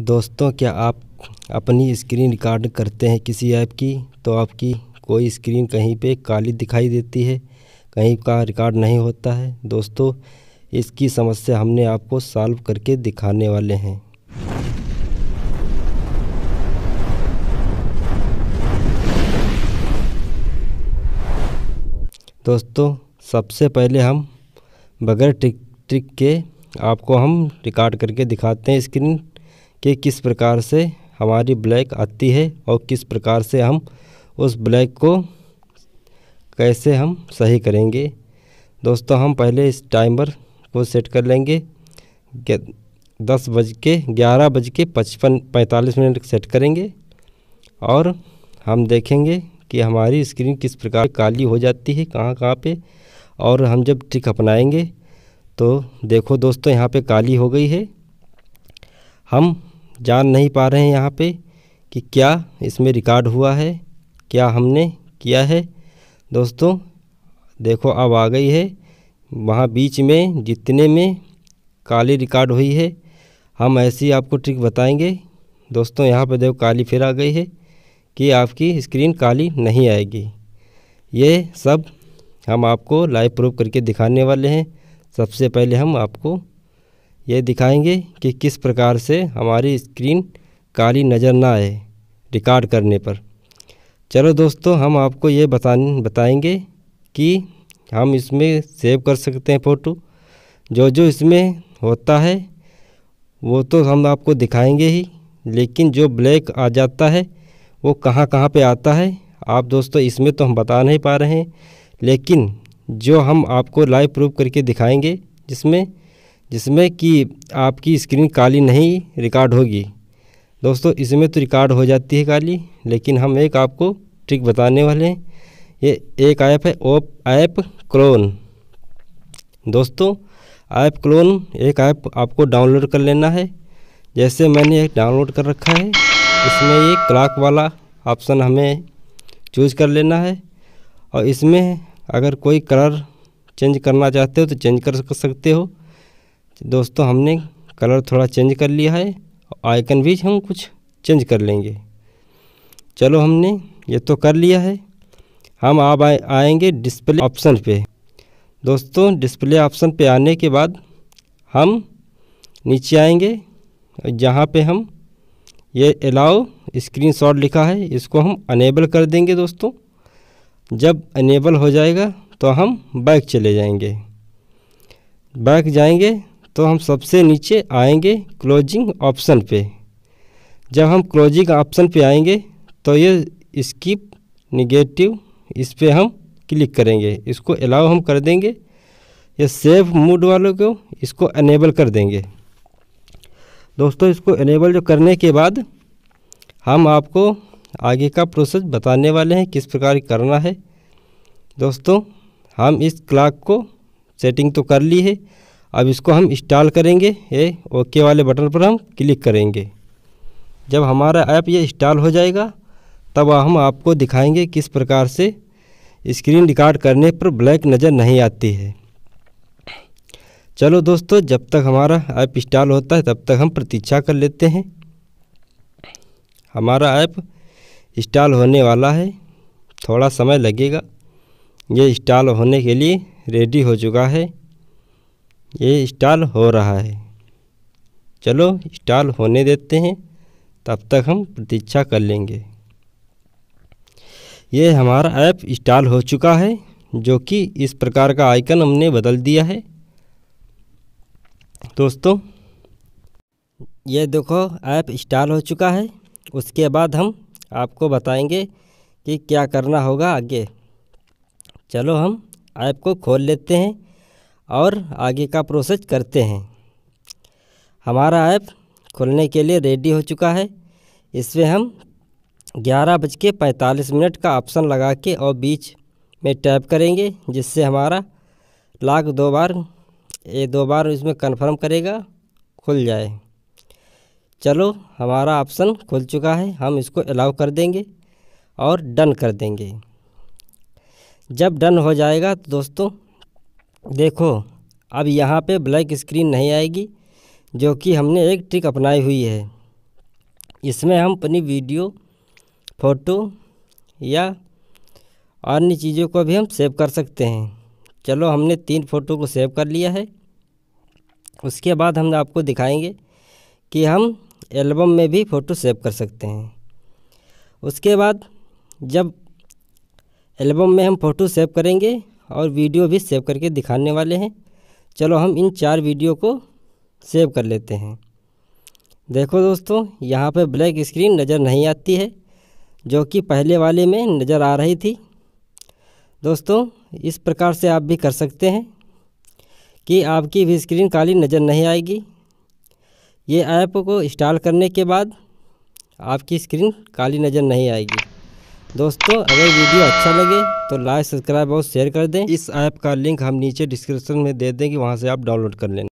दोस्तों क्या आप अपनी स्क्रीन रिकॉर्ड करते हैं किसी ऐप की तो आपकी कोई स्क्रीन कहीं पे काली दिखाई देती है कहीं का रिकॉर्ड नहीं होता है दोस्तों इसकी समस्या हमने आपको सॉल्व करके दिखाने वाले हैं दोस्तों सबसे पहले हम बगैर ट्रिक ट्रिक के आपको हम रिकॉर्ड करके दिखाते हैं स्क्रीन कि किस प्रकार से हमारी ब्लैक आती है और किस प्रकार से हम उस ब्लैक को कैसे हम सही करेंगे दोस्तों हम पहले इस टाइमर को सेट कर लेंगे दस बज के ग्यारह बज के पचपन पैंतालीस मिनट सेट करेंगे और हम देखेंगे कि हमारी स्क्रीन किस प्रकार काली हो जाती है कहाँ कहाँ पे और हम जब ट्रिक अपनाएंगे तो देखो दोस्तों यहाँ पे काली हो गई है हम जान नहीं पा रहे हैं यहाँ पे कि क्या इसमें रिकॉर्ड हुआ है क्या हमने किया है दोस्तों देखो अब आ गई है वहाँ बीच में जितने में काली रिकॉर्ड हुई है हम ऐसी आपको ट्रिक बताएंगे दोस्तों यहाँ पर देखो काली फिर आ गई है कि आपकी स्क्रीन काली नहीं आएगी ये सब हम आपको लाइव प्रूफ करके दिखाने वाले हैं सबसे पहले हम आपको ये दिखाएंगे कि किस प्रकार से हमारी स्क्रीन काली नज़र ना आए रिकॉर्ड करने पर चलो दोस्तों हम आपको ये बता बताएंगे कि हम इसमें सेव कर सकते हैं फ़ोटो जो जो इसमें होता है वो तो हम आपको दिखाएंगे ही लेकिन जो ब्लैक आ जाता है वो कहाँ कहाँ पे आता है आप दोस्तों इसमें तो हम बता नहीं पा रहे हैं लेकिन जो हम आपको लाइव प्रूफ करके दिखाएंगे जिसमें जिसमें कि आपकी स्क्रीन काली नहीं रिकॉर्ड होगी दोस्तों इसमें तो रिकॉर्ड हो जाती है काली लेकिन हम एक आपको ट्रिक बताने वाले हैं ये एक ऐप है ओप ऐप क्लोन दोस्तों ऐप क्लोन एक ऐप आपको डाउनलोड कर लेना है जैसे मैंने एक डाउनलोड कर रखा है इसमें ये क्लाक वाला ऑप्शन हमें चूज कर लेना है और इसमें अगर कोई कलर चेंज करना चाहते हो तो चेंज कर सकते हो दोस्तों हमने कलर थोड़ा चेंज कर लिया है आइकन भी हम कुछ चेंज कर लेंगे चलो हमने ये तो कर लिया है हम आप आए, आएंगे डिस्प्ले ऑप्शन पे दोस्तों डिस्प्ले ऑप्शन पे आने के बाद हम नीचे आएंगे जहाँ पे हम ये अलाउ स्क्रीनशॉट लिखा है इसको हम अनेबल कर देंगे दोस्तों जब अनेबल हो जाएगा तो हम बैक चले जाएंगे बैक जाएंगे तो हम सबसे नीचे आएंगे क्लोजिंग ऑप्शन पे जब हम क्लोजिंग ऑप्शन पे आएंगे तो ये स्किप निगेटिव इस पर हम क्लिक करेंगे इसको अलाउ हम कर देंगे या सेव मूड वालों को इसको अनेबल कर देंगे दोस्तों इसको अनेबल जो करने के बाद हम आपको आगे का प्रोसेस बताने वाले हैं किस प्रकार करना है दोस्तों हम इस क्लाक को सेटिंग तो कर ली है अब इसको हम इंस्टॉल करेंगे ये ओके वाले बटन पर हम क्लिक करेंगे जब हमारा ऐप ये इंस्टॉल हो जाएगा तब हम आपको दिखाएंगे किस प्रकार से स्क्रीन रिकॉर्ड करने पर ब्लैक नज़र नहीं आती है चलो दोस्तों जब तक हमारा ऐप इंस्टॉल होता है तब तक हम प्रतीक्षा कर लेते हैं हमारा ऐप इंस्टॉल होने वाला है थोड़ा समय लगेगा ये इंस्टॉल होने के लिए रेडी हो चुका है ये इंस्टॉल हो रहा है चलो इंस्टॉल होने देते हैं तब तक हम प्रतीक्षा कर लेंगे ये हमारा ऐप इंस्टॉल हो चुका है जो कि इस प्रकार का आइकन हमने बदल दिया है दोस्तों ये देखो ऐप इंस्टॉल हो चुका है उसके बाद हम आपको बताएंगे कि क्या करना होगा आगे चलो हम ऐप को खोल लेते हैं और आगे का प्रोसेस करते हैं हमारा ऐप खोलने के लिए रेडी हो चुका है इसमें हम ग्यारह बज के पैंतालीस मिनट का ऑप्शन लगा के और बीच में टैप करेंगे जिससे हमारा लाख दो बार ये दो बार इसमें कन्फर्म करेगा खुल जाए चलो हमारा ऑप्शन खुल चुका है हम इसको अलाउ कर देंगे और डन कर देंगे जब डन हो जाएगा तो दोस्तों देखो अब यहाँ पे ब्लैक स्क्रीन नहीं आएगी जो कि हमने एक ट्रिक अपनाई हुई है इसमें हम अपनी वीडियो फ़ोटो या अन्य चीज़ों को भी हम सेव कर सकते हैं चलो हमने तीन फ़ोटो को सेव कर लिया है उसके बाद हम आपको दिखाएंगे कि हम एल्बम में भी फ़ोटो सेव कर सकते हैं उसके बाद जब एल्बम में हम फ़ोटो सेव करेंगे और वीडियो भी सेव करके दिखाने वाले हैं चलो हम इन चार वीडियो को सेव कर लेते हैं देखो दोस्तों यहाँ पर ब्लैक स्क्रीन नज़र नहीं आती है जो कि पहले वाले में नज़र आ रही थी दोस्तों इस प्रकार से आप भी कर सकते हैं कि आपकी भी स्क्रीन काली नज़र नहीं आएगी ये ऐप को इंस्टॉल करने के बाद आपकी स्क्रीन काली नज़र नहीं आएगी दोस्तों अगर वीडियो अच्छा लगे तो लाइक सब्सक्राइब और शेयर कर दें इस ऐप का लिंक हम नीचे डिस्क्रिप्शन में दे देंगे वहाँ से आप डाउनलोड कर लें